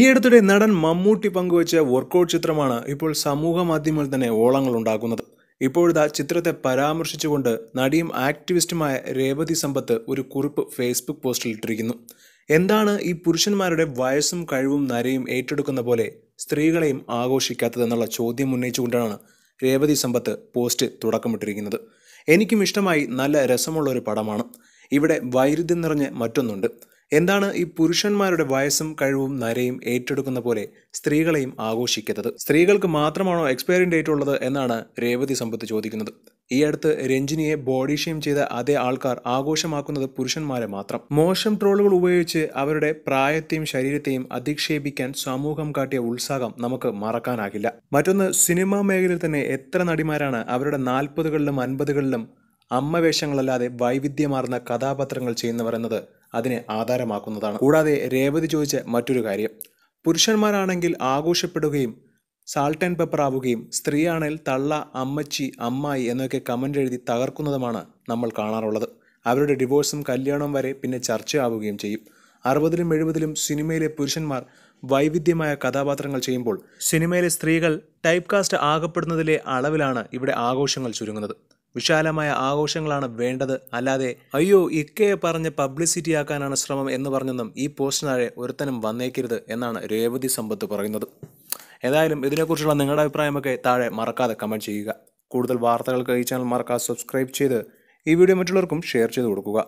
ഈ അടുത്തിടെ നടൻ മമ്മൂട്ടി പങ്കുവച്ച വർക്കൗട്ട് ചിത്രമാണ് ഇപ്പോൾ സമൂഹ മാധ്യമങ്ങളിൽ തന്നെ ഓളങ്ങൾ ഉണ്ടാക്കുന്നത് ഇപ്പോഴത്തെ ചിത്രത്തെ പരാമർശിച്ചുകൊണ്ട് നടിയും ആക്ടിവിസ്റ്റുമായ രേവതി സമ്പത്ത് ഒരു കുറിപ്പ് ഫേസ്ബുക്ക് പോസ്റ്റിൽ ഇട്ടിരിക്കുന്നു എന്താണ് ഈ പുരുഷന്മാരുടെ വയസ്സും കഴിവും നരയും ഏറ്റെടുക്കുന്ന പോലെ സ്ത്രീകളെയും ആഘോഷിക്കാത്തതെന്നുള്ള ചോദ്യം ഉന്നയിച്ചുകൊണ്ടാണ് രേവതി സമ്പത്ത് പോസ്റ്റ് തുടക്കമിട്ടിരിക്കുന്നത് എനിക്കും ഇഷ്ടമായി നല്ല രസമുള്ള ഒരു പടമാണ് ഇവിടെ വൈരുദ്ധ്യം നിറഞ്ഞ് മറ്റൊന്നുണ്ട് എന്താണ് ഈ പുരുഷന്മാരുടെ വയസ്സും കഴിവും നരയും ഏറ്റെടുക്കുന്ന പോലെ സ്ത്രീകളെയും ആഘോഷിക്കുന്നത് സ്ത്രീകൾക്ക് മാത്രമാണോ എക്സ്പയറി ഡേറ്റ് ഉള്ളത് എന്നാണ് രേവതി സമ്പത്ത് ചോദിക്കുന്നത് ഈ അടുത്ത് രഞ്ജിനിയെ ബോഡി ഷെയിം ചെയ്ത അതേ ആൾക്കാർ ആഘോഷമാക്കുന്നത് പുരുഷന്മാരെ മാത്രം മോശം ട്രോളുകൾ ഉപയോഗിച്ച് അവരുടെ പ്രായത്തെയും ശരീരത്തെയും അധിക്ഷേപിക്കാൻ സമൂഹം കാട്ടിയ ഉത്സാഹം നമുക്ക് മറക്കാനാകില്ല മറ്റൊന്ന് സിനിമാ മേഖലയിൽ തന്നെ എത്ര നടിമാരാണ് അവരുടെ നാൽപ്പതുകളിലും അൻപതുകളിലും അമ്മവേഷങ്ങളല്ലാതെ വൈവിധ്യമാർന്ന കഥാപാത്രങ്ങൾ ചെയ്യുന്നവർ എന്നത് അതിനെ ആധാരമാക്കുന്നതാണ് കൂടാതെ രേവതി ചോദിച്ച മറ്റൊരു കാര്യം പുരുഷന്മാരാണെങ്കിൽ ആഘോഷപ്പെടുകയും സാൾട്ട് ആൻഡ് പെപ്പർ ആവുകയും സ്ത്രീയാണെങ്കിൽ തള്ള അമ്മച്ചി അമ്മായി എന്നൊക്കെ കമൻ്റ് എഴുതി തകർക്കുന്നതുമാണ് നമ്മൾ കാണാറുള്ളത് അവരുടെ ഡിവോഴ്സും കല്യാണവും വരെ പിന്നെ ചർച്ച ആവുകയും ചെയ്യും അറുപതിലും എഴുപതിലും സിനിമയിലെ പുരുഷന്മാർ വൈവിധ്യമായ കഥാപാത്രങ്ങൾ ചെയ്യുമ്പോൾ സിനിമയിലെ സ്ത്രീകൾ ടൈപ്പ് കാസ്റ്റ് ആകപ്പെടുന്നതിലെ അളവിലാണ് ഇവിടെ ആഘോഷങ്ങൾ ചുരുങ്ങുന്നത് വിശാലമായ ആഘോഷങ്ങളാണ് വേണ്ടത് അല്ലാതെ അയ്യോ ഇക്കയെ പറഞ്ഞ് പബ്ലിസിറ്റി ആക്കാനാണ് ശ്രമം എന്ന് പറഞ്ഞൊന്നും ഈ പോസ്റ്റിനാഴെ ഒരുത്തനും വന്നേക്കരുത് എന്നാണ് രേവതി സമ്പത്ത് പറയുന്നത് ഏതായാലും ഇതിനെക്കുറിച്ചുള്ള നിങ്ങളുടെ അഭിപ്രായമൊക്കെ താഴെ മറക്കാതെ കമൻറ്റ് ചെയ്യുക കൂടുതൽ വാർത്തകൾക്ക് ഈ ചാനൽ മറക്കാതെ സബ്സ്ക്രൈബ് ചെയ്ത് ഈ വീഡിയോ മറ്റുള്ളവർക്കും ഷെയർ ചെയ്ത് കൊടുക്കുക